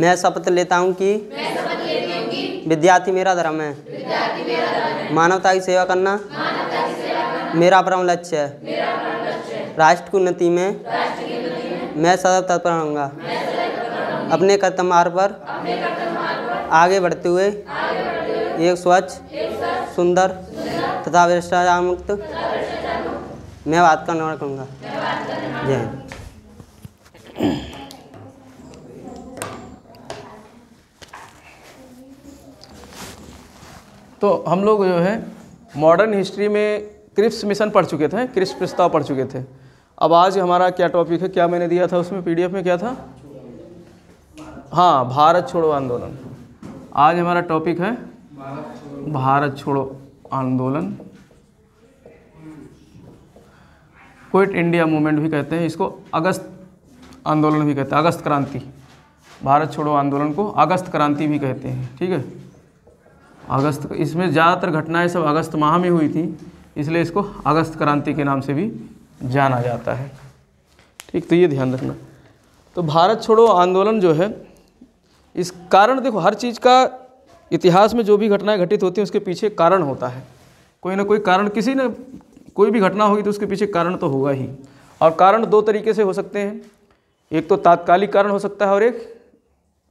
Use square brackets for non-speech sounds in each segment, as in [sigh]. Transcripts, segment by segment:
मैं शपथ लेता हूँ कि विद्यार्थी मेरा धर्म है मानवता की सेवा करना मेरा परम लक्ष्य है राष्ट्र की उन्नति में मैं सदा तत्पर रहूँगा अपने कर्तव्य पर आगे बढ़ते हुए एक स्वच्छ सुंदर तथा भ्रष्टाचार मुक्त मैं बात करना करूँगा जय तो हम लोग जो है मॉडर्न हिस्ट्री में क्रिप्स मिशन पढ़ चुके थे क्रिप्स प्रस्ताव पढ़ चुके थे अब आज हमारा क्या टॉपिक है क्या मैंने दिया था उसमें पीडीएफ में क्या था हाँ भारत छोड़ो आंदोलन आज हमारा टॉपिक है भारत छोड़ो आंदोलन क्विट इंडिया मूवमेंट भी कहते हैं इसको अगस्त आंदोलन भी कहते हैं अगस्त क्रांति भारत छोड़ो आंदोलन को अगस्त क्रांति भी कहते हैं ठीक है अगस्त इसमें ज़्यादातर घटनाएं सब अगस्त माह में हुई थी इसलिए इसको अगस्त क्रांति के नाम से भी जाना जाता है ठीक तो ये ध्यान रखना तो भारत छोड़ो आंदोलन जो है इस कारण देखो हर चीज़ का इतिहास में जो भी घटनाएं घटित होती हैं उसके पीछे कारण होता है कोई ना कोई कारण किसी ने कोई भी घटना होगी तो उसके पीछे कारण तो होगा ही और कारण दो तरीके से हो सकते हैं एक तो तात्कालिक कारण हो सकता है और एक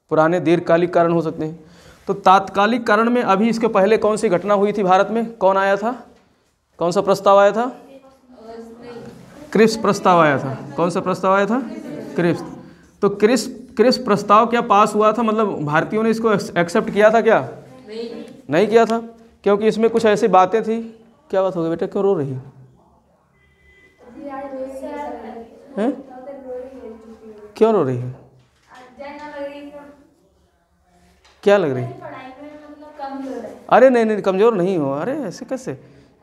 पुराने दीर्घकालिक कारण हो सकते हैं तो तात्कालिक कारण में अभी इसके पहले कौन सी घटना हुई थी भारत में कौन आया था कौन सा प्रस्ताव आया था क्रिप्स प्रस्ताव आया था कौन सा प्रस्ताव आया था क्रिप्स तो क्रिस क्रिस प्रस्ताव क्या पास हुआ था मतलब भारतीयों ने इसको एक्सेप्ट किया था क्या नहीं, नहीं किया था क्योंकि इसमें कुछ ऐसी बातें थी क्या बात हो गई बेटा क्यों रो रही है क्यों रो रही है क्या लग रही अरे नहीं नहीं कमज़ोर नहीं हो अरे ऐसे कैसे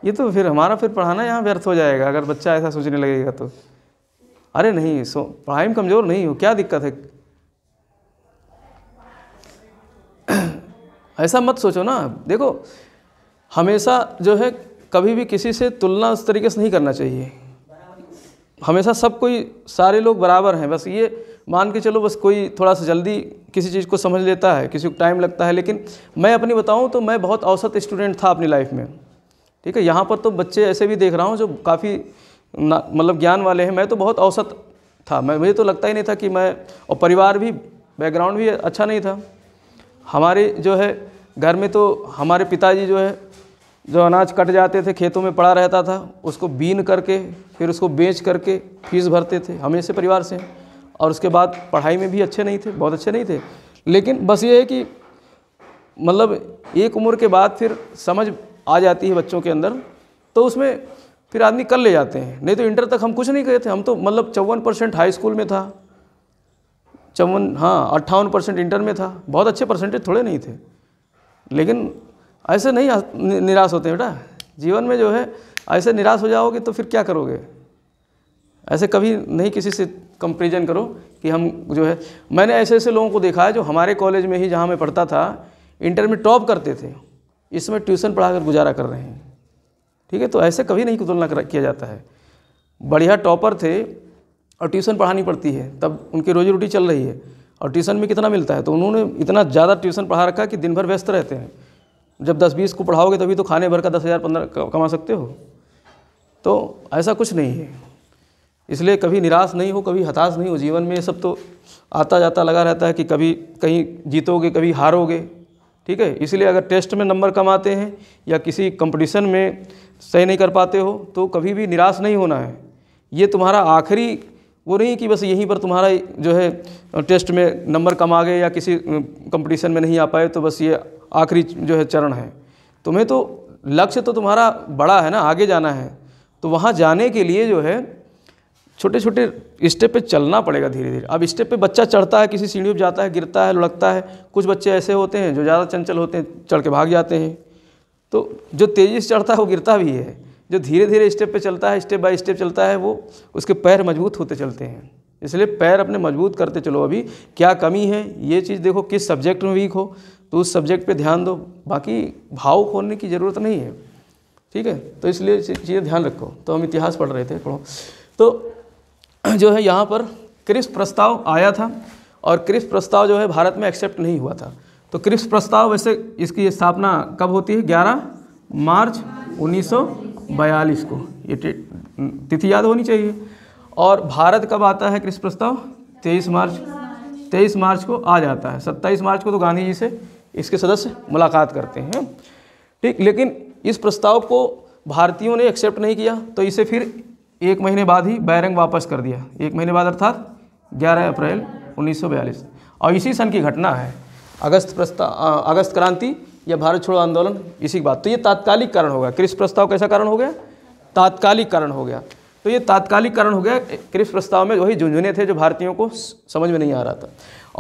ये तो फिर हमारा फिर पढ़ाना यहाँ व्यर्थ हो जाएगा अगर बच्चा ऐसा सोचने लगेगा तो अरे नहीं सो पढ़ाई में कमज़ोर नहीं हो क्या दिक्कत है [clears throat] ऐसा मत सोचो ना देखो हमेशा जो है कभी भी किसी से तुलना उस तरीके से नहीं करना चाहिए हमेशा सब कोई सारे लोग बराबर हैं बस ये मान के चलो बस कोई थोड़ा सा जल्दी किसी चीज़ को समझ लेता है किसी को टाइम लगता है लेकिन मैं अपनी बताऊँ तो मैं बहुत औसत स्टूडेंट था अपनी लाइफ में ठीक है यहाँ पर तो बच्चे ऐसे भी देख रहा हूँ जो काफ़ी मतलब ज्ञान वाले हैं मैं तो बहुत औसत था मैं मुझे तो लगता ही नहीं था कि मैं और परिवार भी बैकग्राउंड भी अच्छा नहीं था हमारे जो है घर में तो हमारे पिताजी जो है जो अनाज कट जाते थे खेतों में पड़ा रहता था उसको बीन करके फिर उसको बेच करके फीस भरते थे हमेशा परिवार से और उसके बाद पढ़ाई में भी अच्छे नहीं थे बहुत अच्छे नहीं थे लेकिन बस ये है कि मतलब एक उम्र के बाद फिर समझ आ जाती है बच्चों के अंदर तो उसमें फिर आदमी कर ले जाते हैं नहीं तो इंटर तक हम कुछ नहीं गए थे हम तो मतलब चौवन परसेंट हाई स्कूल में था चौवन हाँ अट्ठावन परसेंट इंटर में था बहुत अच्छे परसेंटेज थोड़े नहीं थे लेकिन ऐसे नहीं निराश होते बेटा जीवन में जो है ऐसे निराश हो जाओगे तो फिर क्या करोगे ऐसे कभी नहीं किसी से कंपेरिजन करो कि हम जो है मैंने ऐसे ऐसे लोगों को देखा है जो हमारे कॉलेज में ही जहाँ मैं पढ़ता था इंटर में टॉप करते थे इसमें ट्यूशन पढ़ा कर गुजारा कर रहे हैं ठीक है तो ऐसे कभी नहीं तुलना किया जाता है बढ़िया टॉपर थे और ट्यूशन पढ़ानी पड़ती है तब उनकी रोजी रोटी चल रही है और ट्यूशन में कितना मिलता है तो उन्होंने इतना ज़्यादा ट्यूशन पढ़ा रखा कि दिन भर व्यस्त रहते हैं जब दस बीस को पढ़ाओगे तभी तो खाने भर का दस हज़ार पंद्रह कमा सकते हो तो ऐसा कुछ नहीं है इसलिए कभी निराश नहीं हो कभी हताश नहीं हो जीवन में ये सब तो आता जाता लगा रहता है कि कभी कहीं जीतोगे कभी हारोगे ठीक है इसलिए अगर टेस्ट में नंबर कम आते हैं या किसी कंपटीशन में सही नहीं कर पाते हो तो कभी भी निराश नहीं होना है ये तुम्हारा आखिरी वो नहीं कि बस यहीं पर तुम्हारा जो है टेस्ट में नंबर कम आ गए या किसी कंपटीशन में नहीं आ पाए तो बस ये आखिरी जो है चरण है तुम्हें तो लक्ष्य तो तुम्हारा बड़ा है ना आगे जाना है तो वहाँ जाने के लिए जो है छोटे छोटे स्टेप पे चलना पड़ेगा धीरे धीरे अब स्टेप पे बच्चा चढ़ता है किसी सीढ़ी पर जाता है गिरता है लुढ़कता है कुछ बच्चे ऐसे होते हैं जो ज़्यादा चंचल होते हैं चढ़ के भाग जाते हैं तो जो तेज़ी से चढ़ता है वो गिरता भी है जो धीरे धीरे स्टेप पे चलता है स्टेप बाय स्टेप चलता है वो उसके पैर मजबूत होते चलते हैं इसलिए पैर अपने मजबूत करते चलो अभी क्या कमी है ये चीज़ देखो किस सब्जेक्ट में वीक हो तो उस सब्जेक्ट पे ध्यान दो बाकी भाव खोलने की ज़रूरत नहीं है ठीक है तो इसलिए चीज़ें ध्यान रखो तो हम इतिहास पढ़ रहे थे पढ़ो तो [clears throat] जो है यहाँ पर क्रिप्स प्रस्ताव आया था और क्रिप्स प्रस्ताव जो है भारत में एक्सेप्ट नहीं हुआ था तो क्रिप्स प्रस्ताव वैसे इसकी स्थापना कब होती है 11 मार्च 1942 को ये तिथि याद होनी चाहिए और भारत कब आता है क्रिप्स प्रस्ताव 23 मार्च 23 मार्च को आ जाता है 27 मार्च को तो गांधी जी से इसके सदस्य मुलाकात करते हैं ठीक लेकिन इस प्रस्ताव को भारतीयों ने एक्सेप्ट नहीं किया तो इसे फिर एक महीने बाद ही बैरंग वापस कर दिया एक महीने बाद अर्थात 11 अप्रैल 1942 और इसी सन की घटना है अगस्त प्रस्ताव अगस्त क्रांति या भारत छोड़ो आंदोलन इसी की बात तो ये तात्कालिक कारण हो गया कृषि प्रस्ताव कैसा कारण हो गया तात्कालिक कारण हो गया तो ये तात्कालिक कारण हो गया कृषि प्रस्ताव में वही झुंझुने थे जो भारतीयों को समझ में नहीं आ रहा था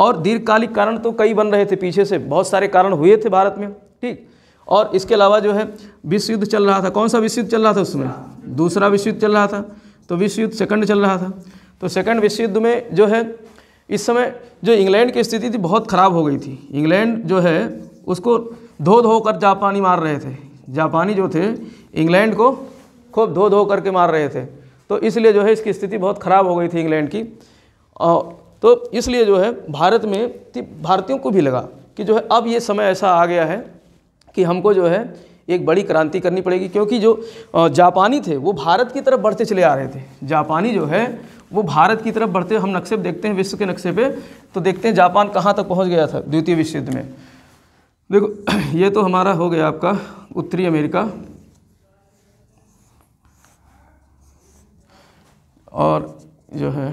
और दीर्घकालिक कारण तो कई बन रहे थे पीछे से बहुत सारे कारण हुए थे भारत में ठीक और इसके अलावा जो है विश्व युद्ध चल रहा था कौन सा विश्व युद्ध चल रहा था उसमें हाँ। दूसरा विश्व युद्ध चल रहा था तो विश्व युद्ध सेकंड चल रहा था तो सेकंड विश्व युद्ध में जो है इस समय जो इंग्लैंड की स्थिति थी बहुत ख़राब हो गई थी इंग्लैंड जो है उसको धो धो कर जापानी मार रहे थे जापानी जो थे इंग्लैंड को खूब धो धो करके मार रहे थे तो इसलिए जो है इसकी स्थिति बहुत ख़राब हो गई थी इंग्लैंड की और तो इसलिए जो है भारत में भारतीयों को भी लगा कि जो है अब ये समय ऐसा आ गया है कि हमको जो है एक बड़ी क्रांति करनी पड़ेगी क्योंकि जो जापानी थे वो भारत की तरफ बढ़ते चले आ रहे थे जापानी जो है वो भारत की तरफ बढ़ते हम नक्शे देखते हैं विश्व के नक्शे पे तो देखते हैं जापान कहाँ तक पहुँच गया था द्वितीय विश्व युद्ध में देखो [clears throat] ये तो हमारा हो गया आपका उत्तरी अमेरिका और जो है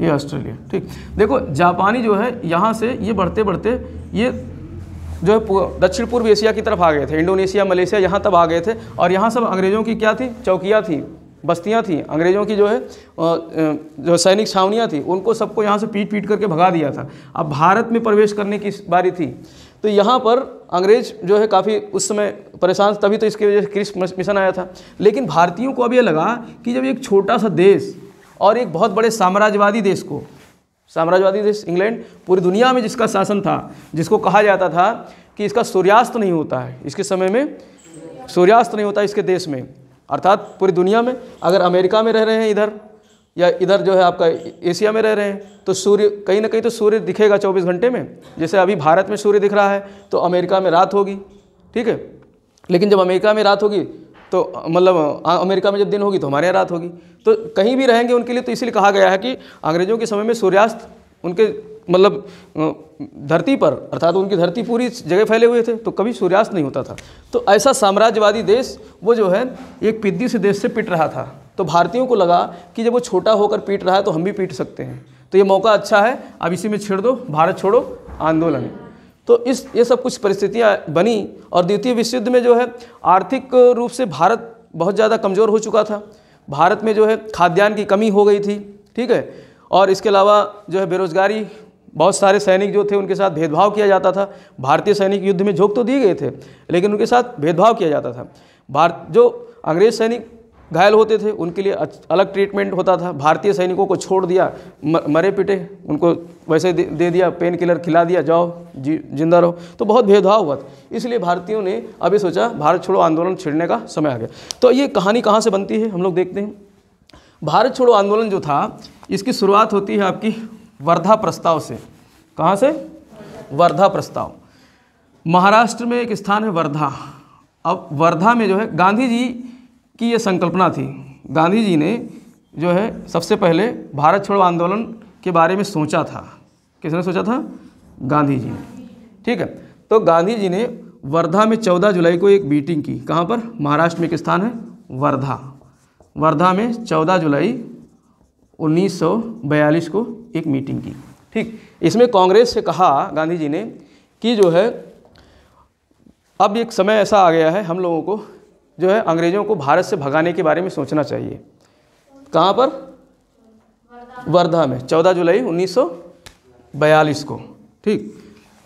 ये ऑस्ट्रेलिया ठीक देखो जापानी जो है यहाँ से ये बढ़ते बढ़ते ये जो है दक्षिण पूर्व एशिया की तरफ आ गए थे इंडोनेशिया मलेशिया यहाँ तब आ गए थे और यहाँ सब अंग्रेज़ों की क्या थी चौकियाँ थी बस्तियाँ थी अंग्रेज़ों की जो है जो सैनिक छावनियाँ थी उनको सबको यहाँ से पीट पीट करके भगा दिया था अब भारत में प्रवेश करने की बारी थी तो यहाँ पर अंग्रेज जो है काफ़ी उस समय परेशान तभी तो इसकी वजह से क्रिस मिशन आया था लेकिन भारतीयों को अब ये लगा कि जब एक छोटा सा देश और एक बहुत बड़े साम्राज्यवादी देश को साम्राज्यवादी देश इंग्लैंड पूरी दुनिया में जिसका शासन था जिसको कहा जाता था कि इसका सूर्यास्त नहीं होता है इसके समय में सूर्यास्त नहीं होता इसके देश में अर्थात पूरी दुनिया में अगर अमेरिका में रह रहे हैं इधर या इधर जो है आपका एशिया में रह रहे हैं तो सूर्य कहीं ना कहीं तो सूर्य दिखेगा 24 घंटे में जैसे अभी भारत में सूर्य दिख रहा है तो अमेरिका में रात होगी ठीक है लेकिन जब अमेरिका में रात होगी तो मतलब अमेरिका में जब दिन होगी तो हमारे यहाँ रात होगी तो कहीं भी रहेंगे उनके लिए तो इसीलिए कहा गया है कि अंग्रेज़ों के समय में सूर्यास्त उनके मतलब धरती पर अर्थात उनकी धरती पूरी जगह फैले हुए थे तो कभी सूर्यास्त नहीं होता था तो ऐसा साम्राज्यवादी देश वो जो है एक पिद्दी से देश से पिट रहा था तो भारतीयों को लगा कि जब वो छोटा होकर पीट रहा है तो हम भी पीट सकते हैं तो ये मौका अच्छा है अब इसी में छेड़ दो भारत छोड़ो आंदोलन तो इस ये सब कुछ परिस्थितियाँ बनी और द्वितीय विश्व युद्ध में जो है आर्थिक रूप से भारत बहुत ज़्यादा कमज़ोर हो चुका था भारत में जो है खाद्यान्न की कमी हो गई थी ठीक है और इसके अलावा जो है बेरोज़गारी बहुत सारे सैनिक जो थे उनके साथ भेदभाव किया जाता था भारतीय सैनिक युद्ध में झोंक तो दिए गए थे लेकिन उनके साथ भेदभाव किया जाता था भारत जो अंग्रेज सैनिक घायल होते थे उनके लिए अलग ट्रीटमेंट होता था भारतीय सैनिकों को छोड़ दिया मरे पिटे उनको वैसे दे दिया पेन किलर खिला दिया जाओ जी जिंदा रहो तो बहुत भेदभाव हुआ था इसलिए भारतीयों ने अभी सोचा भारत छोड़ो आंदोलन छिड़ने का समय आ गया तो ये कहानी कहाँ से बनती है हम लोग देखते हैं भारत छोड़ो आंदोलन जो था इसकी शुरुआत होती है आपकी वर्धा प्रस्ताव से कहाँ से वर्धा प्रस्ताव महाराष्ट्र में एक स्थान है वर्धा अब वर्धा में जो है गांधी जी की ये संकल्पना थी गांधी जी ने जो है सबसे पहले भारत छोड़ो आंदोलन के बारे में सोचा था किसने सोचा था गांधी जी ने ठीक है तो गांधी जी ने वर्धा में 14 जुलाई को एक मीटिंग की कहाँ पर महाराष्ट्र में एक स्थान है वर्धा वर्धा में 14 जुलाई 1942 को एक मीटिंग की ठीक इसमें कांग्रेस से कहा गांधी जी ने कि जो है अब एक समय ऐसा आ गया है हम लोगों को जो है अंग्रेज़ों को भारत से भगाने के बारे में सोचना चाहिए कहाँ पर वर्धा में 14 जुलाई 1942 को ठीक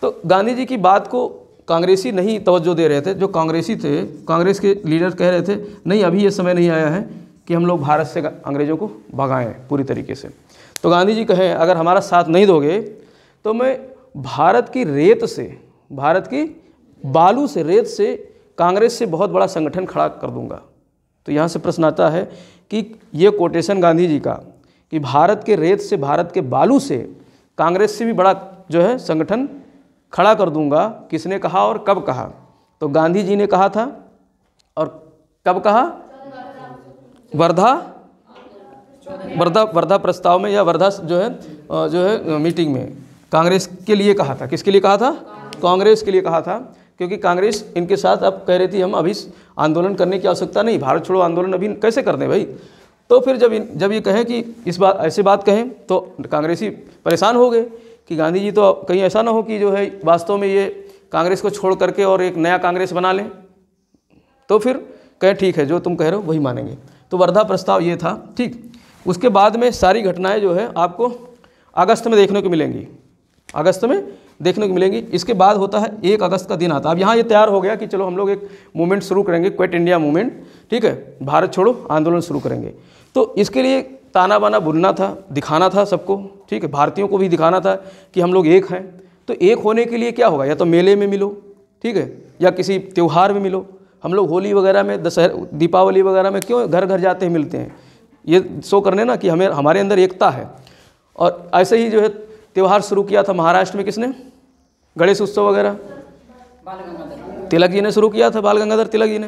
तो गांधी जी की बात को कांग्रेसी नहीं तवज्जो दे रहे थे जो कांग्रेसी थे कांग्रेस के लीडर कह रहे थे नहीं अभी ये समय नहीं आया है कि हम लोग भारत से अंग्रेज़ों को भगाएं पूरी तरीके से तो गांधी जी कहें अगर हमारा साथ नहीं दोगे तो मैं भारत की रेत से भारत की बालू से रेत से कांग्रेस से बहुत बड़ा संगठन खड़ा कर दूंगा तो यहाँ से प्रश्न आता है कि ये कोटेशन गांधी जी का कि भारत के रेत से भारत के बालू से कांग्रेस से भी बड़ा जो है संगठन खड़ा कर दूंगा किसने कहा और कब कहा तो गांधी जी ने कहा था और कब कहा वर्धा वर्धा वर्धा प्रस्ताव में या वर्धा जो है जो है मीटिंग में कांग्रेस के लिए कहा था किसके लिए कहा था कांग्रेस के लिए कहा था क्योंकि कांग्रेस इनके साथ अब कह रही थी हम अभी आंदोलन करने की आवश्यकता नहीं भारत छोड़ो आंदोलन अभी कैसे कर दें भाई तो फिर जब इन, जब ये कहें कि इस बात ऐसी बात कहें तो कांग्रेसी परेशान हो गए कि गांधी जी तो कहीं ऐसा ना हो कि जो है वास्तव में ये कांग्रेस को छोड़ करके और एक नया कांग्रेस बना लें तो फिर कहें ठीक है जो तुम कह रहे हो वही मानेंगे तो वर्धा प्रस्ताव ये था ठीक उसके बाद में सारी घटनाएं जो है आपको अगस्त में देखने को मिलेंगी अगस्त में देखने को मिलेंगी इसके बाद होता है एक अगस्त का दिन आता है अब यहाँ ये तैयार हो गया कि चलो हम लोग एक मूवमेंट शुरू करेंगे क्वेट इंडिया मूवमेंट ठीक है भारत छोड़ो आंदोलन शुरू करेंगे तो इसके लिए ताना बाना बुनना था दिखाना था सबको ठीक है भारतीयों को भी दिखाना था कि हम लोग एक हैं तो एक होने के लिए क्या होगा या तो मेले में मिलो ठीक है या किसी त्यौहार में मिलो हम लोग होली वगैरह में दशहरा दीपावली वगैरह में क्यों घर घर जाते हैं मिलते हैं ये शो करने ना कि हमें हमारे अंदर एकता है और ऐसे ही जो है त्यौहार शुरू किया था महाराष्ट्र में किसने गणेश उत्सव वगैरह तिलक जी ने शुरू किया था बाल गंगाधर तिलक जी ने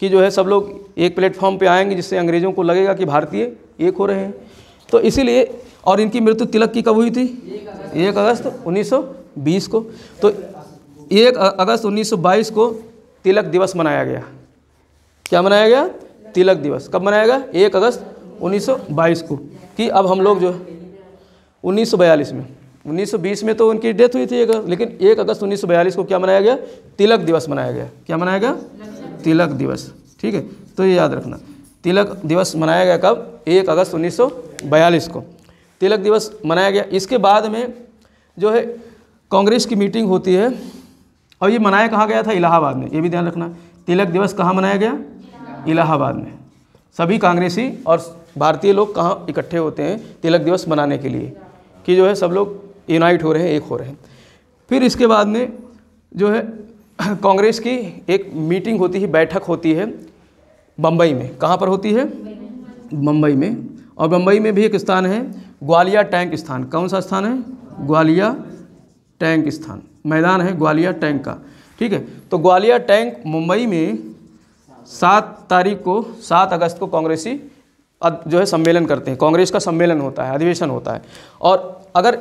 कि जो है सब लोग एक प्लेटफॉर्म पे आएंगे जिससे अंग्रेज़ों को लगेगा कि भारतीय एक हो रहे हैं तो इसीलिए और इनकी मृत्यु तिलक की कब हुई थी एक अगस्त 1920 को तो एक अगस्त 1922 को तिलक दिवस मनाया गया क्या मनाया गया तिलक दिवस कब मनाया गया एक अगस्त 1922 को कि अब हम लोग जो है 1942 में 1920 में तो उनकी डेथ हुई थी एक लेकिन एक अगस्त 1942 को क्या मनाया गया तिलक दिवस मनाया गया क्या मनाया गया तिलक दिवस ठीक है तो ये याद रखना तिलक दिवस मनाया गया कब एक अगस्त 1942 को तिलक दिवस मनाया गया इसके बाद में जो है कांग्रेस की मीटिंग होती है और ये मनाया कहाँ गया था इलाहाबाद में ये भी ध्यान रखना तिलक दिवस कहाँ मनाया गया इलाहाबाद में सभी कांग्रेसी और भारतीय लोग कहाँ इकट्ठे होते हैं तिलक दिवस मनाने के लिए कि जो है सब लोग यूनाइट हो रहे हैं एक हो रहे हैं फिर इसके बाद में जो है [clears throat] कांग्रेस की एक मीटिंग होती है बैठक होती है बम्बई में कहाँ पर होती है बम्बई में और बम्बई में भी एक स्थान है ग्वालिया टैंक स्थान कौन सा स्थान है ग्वालिया टैंक स्थान मैदान है ग्वालिया टैंक का ठीक है तो ग्वालिया टैंक मुंबई में सात तारीख को सात अगस्त को कांग्रेसी जो है सम्मेलन करते हैं कांग्रेस का सम्मेलन होता है अधिवेशन होता है और अगर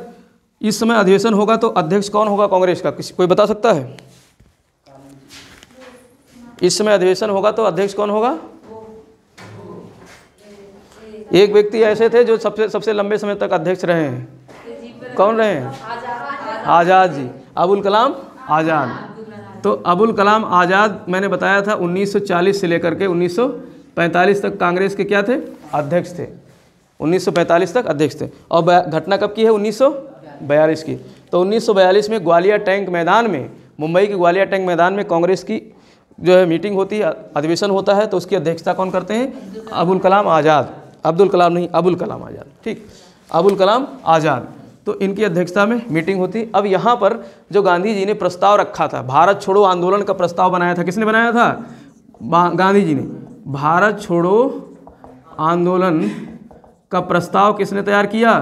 इस समय अधिवेशन होगा तो अध्यक्ष कौन होगा कांग्रेस का किसी कोई बता सकता है इस समय अधिवेशन होगा तो अध्यक्ष कौन होगा एक व्यक्ति ऐसे थे जो सबसे सबसे लंबे समय तक अध्यक्ष रहे हैं कौन रहे हैं आज़ाद जी अबुल कलाम आज़ाद तो अबुल कलाम आज़ाद मैंने बताया था 1940 से लेकर के 1945 तक कांग्रेस के क्या थे अध्यक्ष थे 1945 तक अध्यक्ष थे और घटना कब की है 1900 बयालीस की तो 1942 में ग्वालियर टैंक मैदान में मुंबई के ग्वालियर टैंक मैदान में कांग्रेस की जो है मीटिंग होती है अधिवेशन होता है तो उसकी अध्यक्षता कौन करते हैं अबुल कलाम आज़ाद अब्दुल कलाम नहीं अबुल कलाम आज़ाद ठीक अबुल कलाम आज़ाद तो इनकी अध्यक्षता में मीटिंग होती अब यहाँ पर जो गांधी जी ने प्रस्ताव रखा था भारत छोड़ो आंदोलन का प्रस्ताव बनाया था किसने बनाया था गांधी जी ने भारत छोड़ो आंदोलन का प्रस्ताव किसने तैयार किया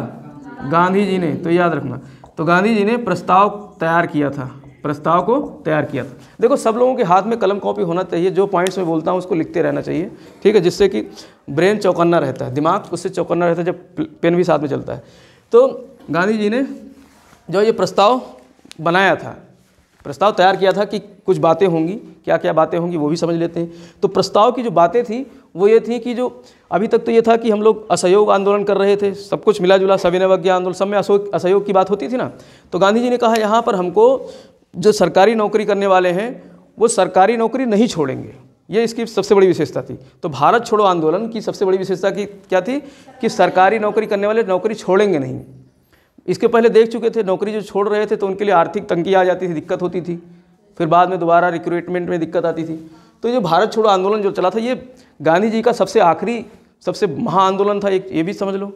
गांधी जी ने तो याद रखना तो गांधी जी ने प्रस्ताव तैयार किया था प्रस्ताव को तैयार किया था देखो सब लोगों के हाथ में कलम कॉपी होना चाहिए जो पॉइंट्स में बोलता हूँ उसको लिखते रहना चाहिए ठीक है जिससे कि ब्रेन चौकन्ना रहता है दिमाग उससे चौकन्ना रहता है जब पेन भी साथ में चलता है तो गांधी जी ने जो ये प्रस्ताव बनाया था प्रस्ताव तैयार किया था कि कुछ बातें होंगी क्या क्या बातें होंगी वो भी समझ लेते हैं तो प्रस्ताव की जो बातें थी वो ये थी कि जो अभी तक तो ये था कि हम लोग असहयोग आंदोलन कर रहे थे सब कुछ मिला जुला सविनवज्ञ आंदोलन सब में असो असहयोग की बात होती थी ना तो गांधी जी ने कहा यहाँ पर हमको जो सरकारी नौकरी करने वाले हैं वो सरकारी नौकरी नहीं छोड़ेंगे ये इसकी सबसे बड़ी विशेषता थी तो भारत छोड़ो आंदोलन की सबसे बड़ी विशेषता की क्या थी कि सरकारी नौकरी करने वाले नौकरी छोड़ेंगे नहीं इसके पहले देख चुके थे नौकरी जो छोड़ रहे थे तो उनके लिए आर्थिक तंगी आ जाती थी दिक्कत होती थी फिर बाद में दोबारा रिक्रूटमेंट में दिक्कत आती थी तो ये भारत छोड़ो आंदोलन जो चला था ये गांधी जी का सबसे आखिरी सबसे महा आंदोलन था एक ये भी समझ लो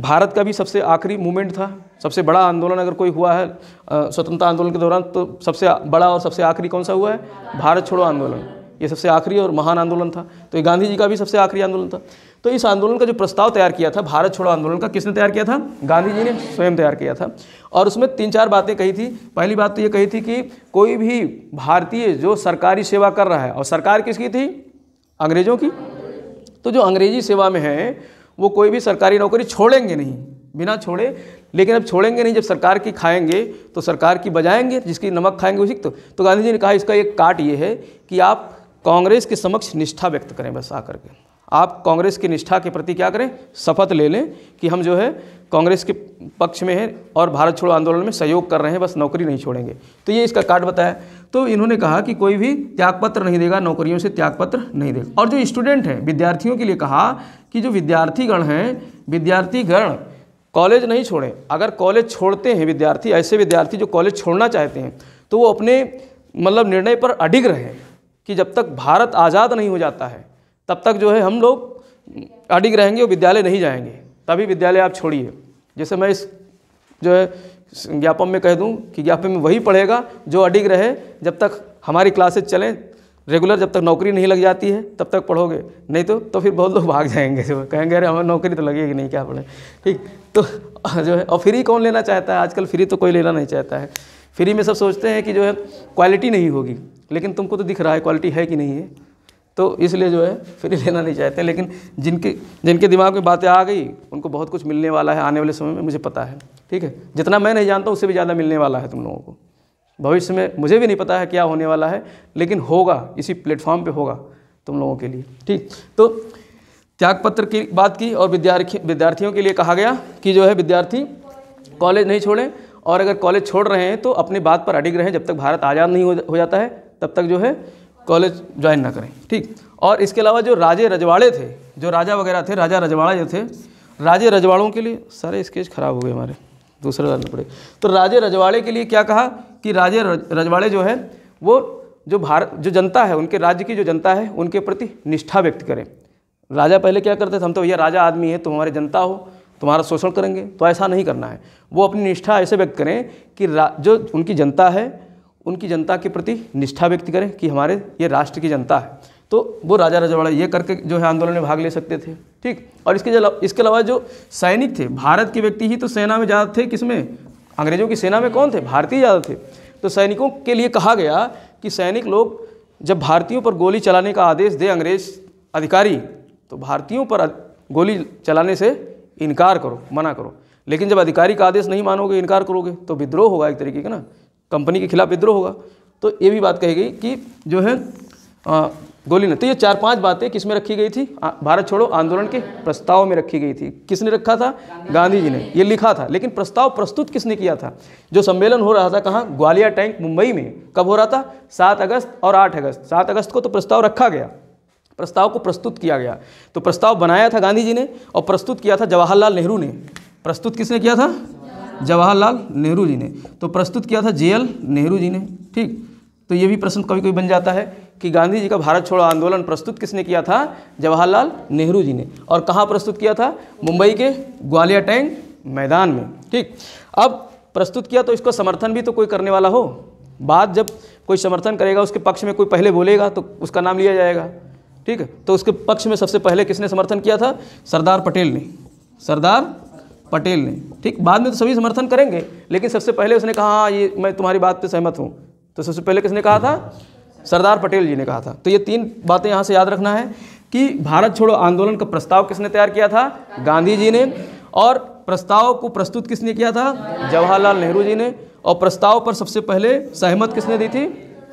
भारत का भी सबसे आखिरी मूवमेंट था सबसे बड़ा आंदोलन अगर कोई हुआ है स्वतंत्रता आंदोलन के दौरान तो सबसे बड़ा और सबसे आखिरी कौन सा हुआ है भारत छोड़ो आंदोलन ये सबसे आखिरी और महान आंदोलन था तो ये गांधी जी का भी सबसे आखिरी आंदोलन था तो इस आंदोलन का जो प्रस्ताव तैयार किया था भारत छोड़ो आंदोलन का किसने तैयार किया था गांधी जी ने स्वयं तैयार किया था और उसमें तीन चार बातें कही थी पहली बात तो ये कही थी कि कोई भी भारतीय जो सरकारी सेवा कर रहा है और सरकार किसकी थी अंग्रेजों की तो जो अंग्रेजी सेवा में है वो कोई भी सरकारी नौकरी छोड़ेंगे नहीं बिना छोड़े लेकिन अब छोड़ेंगे नहीं जब सरकार की खाएंगे तो सरकार की बजाएंगे जिसकी नमक खाएंगे उसी तो, तो गांधी जी ने कहा इसका एक काट ये है कि आप कांग्रेस के समक्ष निष्ठा व्यक्त करें बस आकर के आप कांग्रेस की निष्ठा के प्रति क्या करें शपथ ले लें कि हम जो है कांग्रेस के पक्ष में हैं और भारत छोड़ो आंदोलन में सहयोग कर रहे हैं बस नौकरी नहीं छोड़ेंगे तो ये इसका कार्ड बताया तो इन्होंने कहा कि कोई भी त्यागपत्र नहीं देगा नौकरियों से त्यागपत्र नहीं देगा और जो स्टूडेंट हैं विद्यार्थियों के लिए कहा कि जो विद्यार्थीगण हैं विद्यार्थीगण कॉलेज नहीं छोड़ें अगर कॉलेज छोड़ते हैं विद्यार्थी ऐसे विद्यार्थी जो कॉलेज छोड़ना चाहते हैं तो वो अपने मतलब निर्णय पर अडिग रहें कि जब तक भारत आज़ाद नहीं हो जाता है तब तक जो है हम लोग अडिग रहेंगे और विद्यालय नहीं जाएंगे तभी विद्यालय आप छोड़िए जैसे मैं इस जो है ज्ञापन में कह दूं कि ज्ञापन में वही पढ़ेगा जो अडिग रहे जब तक हमारी क्लासेज चलें रेगुलर जब तक नौकरी नहीं लग जाती है तब तक पढ़ोगे नहीं तो तो फिर बहुत लोग भाग जाएंगे जो तो कहेंगे अरे हमें नौकरी तो लगेगी नहीं क्या पढ़े ठीक तो जो है और फ्री कौन लेना चाहता है आजकल फ्री तो कोई लेना नहीं चाहता है फ्री में सब सोचते हैं कि जो है क्वालिटी नहीं होगी लेकिन तुमको तो दिख रहा है क्वालिटी है कि नहीं है तो इसलिए जो है फ्री लेना नहीं चाहते लेकिन जिनके जिनके दिमाग में बातें आ गई उनको बहुत कुछ मिलने वाला है आने वाले समय में मुझे पता है ठीक है जितना मैं नहीं जानता उससे भी ज़्यादा मिलने वाला है तुम लोगों को भविष्य में मुझे भी नहीं पता है क्या होने वाला है लेकिन होगा इसी प्लेटफॉर्म पर होगा तुम लोगों के लिए ठीक तो त्यागपत्र की बात की और विद्यार्थी विद्यार्थियों के लिए कहा गया कि जो है विद्यार्थी कॉलेज नहीं छोड़ें और अगर कॉलेज छोड़ रहे हैं तो अपनी बात पर अडिग रहें जब तक भारत आज़ाद नहीं हो जाता है तब तक जो है कॉलेज ज्वाइन ना करें ठीक और इसके अलावा जो राजे रजवाड़े थे जो राजा वगैरह थे राजा रजवाड़ा जो थे राजे रजवाड़ों के लिए सारे स्केच खराब हो गए हमारे दूसरे लाना पड़े तो राजे रजवाड़े के लिए क्या कहा कि राजे रजवाड़े जो है वो जो भारत जो जनता है उनके राज्य की जो जनता है उनके प्रति निष्ठा व्यक्त करें राजा पहले क्या करते थे हम तो भैया राजा आदमी है तुम हमारी जनता हो तुम्हारा शोषण करेंगे तो ऐसा नहीं करना है वो अपनी निष्ठा ऐसे व्यक्त करें कि जो उनकी जनता है उनकी जनता के प्रति निष्ठा व्यक्त करें कि हमारे ये राष्ट्र की जनता है तो वो राजा रजवाड़ा ये करके जो है आंदोलन में भाग ले सकते थे ठीक और इसके जला इसके अलावा जो सैनिक थे भारत के व्यक्ति ही तो सेना में ज़्यादा थे किसमें अंग्रेज़ों की सेना में कौन थे भारतीय ज़्यादा थे तो सैनिकों के लिए कहा गया कि सैनिक लोग जब भारतीयों पर गोली चलाने का आदेश दे अंग्रेज अधिकारी तो भारतीयों पर गोली चलाने से इनकार करो मना करो लेकिन जब अधिकारी का आदेश नहीं मानोगे इनकार करोगे तो विद्रोह होगा एक तरीके का ना कंपनी के खिलाफ विद्रोह होगा तो ये भी बात कही गई कि जो है गोली ने तो ये चार पांच बातें किस में रखी गई थी भारत छोड़ो आंदोलन के प्रस्ताव में रखी गई थी किसने रखा था गांधी जी ने ये लिखा था लेकिन प्रस्ताव प्रस्तुत किसने किया था जो सम्मेलन हो रहा था कहाँ ग्वालियर टैंक मुंबई में कब हो रहा था सात अगस्त और आठ अगस्त सात अगस्त को तो प्रस्ताव रखा गया प्रस्ताव को प्रस्तुत किया गया तो प्रस्ताव बनाया था गांधी जी ने और प्रस्तुत किया था जवाहरलाल नेहरू ने प्रस्तुत किसने किया था जवाहरलाल नेहरू जी ने तो प्रस्तुत किया था जे नेहरू जी ने ठीक तो ये भी प्रश्न कभी कभी बन जाता है कि गांधी जी का भारत छोड़ो आंदोलन प्रस्तुत किसने किया था जवाहरलाल नेहरू जी ने और कहाँ प्रस्तुत किया था मुंबई के ग्वालिया टैंक मैदान में ठीक अब प्रस्तुत किया तो इसका समर्थन भी तो कोई करने वाला हो बात जब कोई समर्थन करेगा उसके पक्ष में कोई पहले बोलेगा तो उसका नाम लिया जाएगा ठीक है तो उसके पक्ष में सबसे पहले किसने समर्थन किया था सरदार पटेल ने सरदार पटेल ने ठीक बाद में तो सभी समर्थन करेंगे लेकिन सबसे पहले उसने कहा हाँ ये मैं तुम्हारी बात पे सहमत हूँ तो सबसे पहले किसने कहा था सरदार पटेल जी ने कहा था तो ये तीन बातें यहाँ से याद रखना है कि भारत छोड़ो आंदोलन का प्रस्ताव किसने तैयार किया था गांधी जी ने और प्रस्ताव को प्रस्तुत किसने किया था जवाहरलाल नेहरू जी ने और प्रस्ताव पर सबसे पहले सहमत किसने दी थी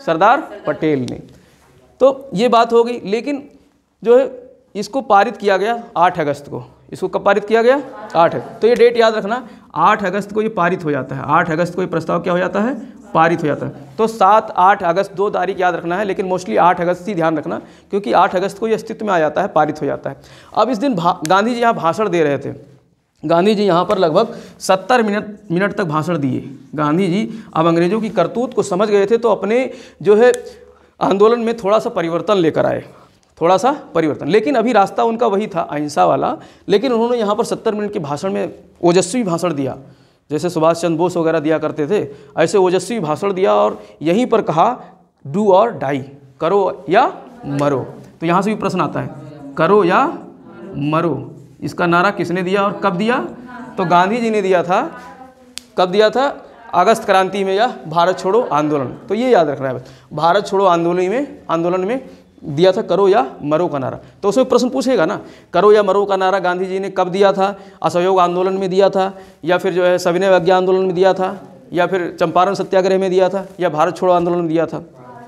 सरदार पटेल ने तो ये बात हो गई लेकिन जो है इसको पारित किया गया आठ अगस्त को इसको कब पारित किया गया आठ तो ये डेट याद रखना आठ अगस्त को ये पारित हो जाता है आठ अगस्त को ये प्रस्ताव क्या हो जाता है पारित हो जाता है तो सात आठ अगस्त दो तारीख याद रखना है लेकिन मोस्टली आठ अगस्त ही ध्यान रखना क्योंकि आठ अगस्त को ये अस्तित्व में आ जाता है पारित हो जाता है अब इस दिन गांधी जी यहाँ भाषण दे रहे थे गांधी जी यहाँ पर लगभग सत्तर मिनट मिनट तक भाषण दिए गांधी जी अब अंग्रेज़ों की करतूत को समझ गए थे तो अपने जो है आंदोलन में थोड़ा सा परिवर्तन लेकर आए थोड़ा सा परिवर्तन लेकिन अभी रास्ता उनका वही था अहिंसा वाला लेकिन उन्होंने यहाँ पर सत्तर मिनट के भाषण में ओजस्वी भाषण दिया जैसे सुभाष चंद्र बोस वगैरह दिया करते थे ऐसे ओजस्वी भाषण दिया और यहीं पर कहा डू और डाई करो या मरो तो यहाँ से भी प्रश्न आता है करो या मरो इसका नारा किसने दिया और कब दिया तो गांधी जी ने दिया था कब दिया था अगस्त क्रांति में या भारत छोड़ो आंदोलन तो ये याद रखना है भारत छोड़ो आंदोलन में आंदोलन में दिया था करो या मरो का नारा तो उसमें प्रश्न पूछेगा ना करो या मरो का नारा गांधी जी ने कब दिया था असहयोग आंदोलन में दिया था या फिर जो है सविनय अज्ञा आंदोलन में दिया था या फिर चंपारण सत्याग्रह में दिया था या भारत छोड़ो आंदोलन में दिया था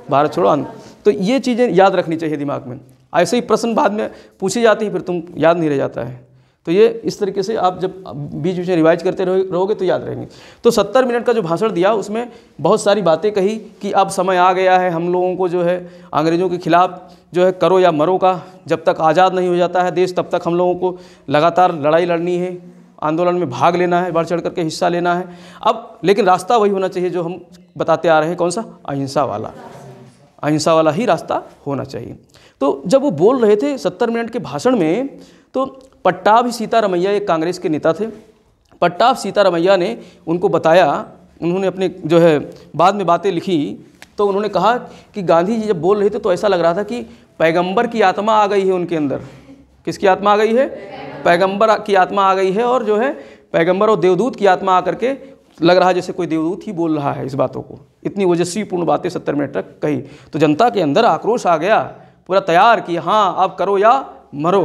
भारत छोड़ो आंदोलन तो ये चीज़ें याद रखनी चाहिए दिमाग में ऐसे ही प्रश्न बाद में पूछी जाती है फिर तुम याद नहीं रह जाता है तो ये इस तरीके से आप जब बीच बीच में रिवाइज करते रहोगे तो याद रहेंगे तो सत्तर मिनट का जो भाषण दिया उसमें बहुत सारी बातें कही कि अब समय आ गया है हम लोगों को जो है अंग्रेज़ों के खिलाफ़ जो है करो या मरो का जब तक आज़ाद नहीं हो जाता है देश तब तक हम लोगों को लगातार लड़ाई लड़नी है आंदोलन में भाग लेना है बढ़ चढ़ करके हिस्सा लेना है अब लेकिन रास्ता वही होना चाहिए जो हम बताते आ रहे हैं कौन सा अहिंसा वाला अहिंसा वाला ही रास्ता होना चाहिए तो जब वो बोल रहे थे सत्तर मिनट के भाषण में तो पट्टाभ सीतारमैया एक कांग्रेस के नेता थे पट्टाभ सीतारमैया ने उनको बताया उन्होंने अपने जो है बाद में बातें लिखी तो उन्होंने कहा कि गांधी जी जब बोल रहे थे तो ऐसा लग रहा था कि पैगंबर की आत्मा आ गई है उनके अंदर किसकी आत्मा आ गई है पैगंबर की आत्मा आ गई है और जो है पैगंबर और देवदूत की आत्मा आकर के लग रहा है जैसे कोई देवदूत ही बोल रहा है इस बातों को इतनी ओजस्वीपूर्ण बातें सत्तर मिनट तक कही तो जनता के अंदर आक्रोश आ गया पूरा तैयार कि हाँ आप करो या मरो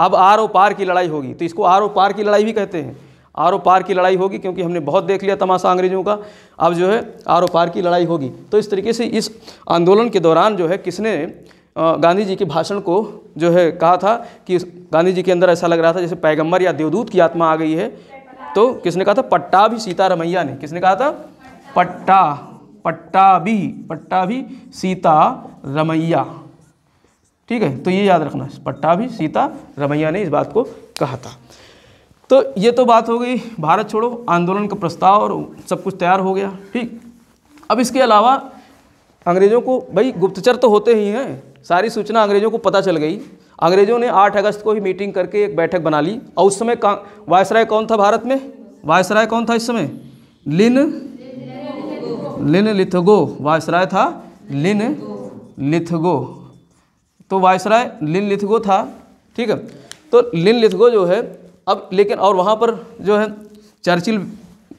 अब आर ओ पार की लड़ाई होगी तो इसको आर ओ पार की लड़ाई भी कहते हैं आर ओ पार की लड़ाई होगी क्योंकि हमने बहुत देख लिया तमाशा अंग्रेज़ों का अब जो है आर ओ पार की लड़ाई होगी तो इस तरीके से इस आंदोलन के दौरान जो है किसने गांधी जी के भाषण को जो है कहा था कि गांधी जी के अंदर ऐसा लग रहा था जैसे पैगंबर या देवदूत की आत्मा आ गई है तो किसने कहा था पट्टा भी सीता रमैया ने किसने कहा था पट्टा पट्टा भी पट्टा भी सीता रमैया ठीक है तो ये याद रखना पट्टा भी सीता रमैया ने इस बात को कहा था तो ये तो बात हो गई भारत छोड़ो आंदोलन का प्रस्ताव और सब कुछ तैयार हो गया ठीक अब इसके अलावा अंग्रेज़ों को भाई गुप्तचर तो होते ही हैं सारी सूचना अंग्रेज़ों को पता चल गई अंग्रेज़ों ने 8 अगस्त को ही मीटिंग करके एक बैठक बना ली और उस समय का वायसराय कौन था भारत में वायसराय कौन था इस समय लिन लिन लिथगो वायसराय था लिन लिथगो तो वायसराय लिन लिथगो था ठीक है तो लिन लिथगो जो है अब लेकिन और वहाँ पर जो है चर्चिल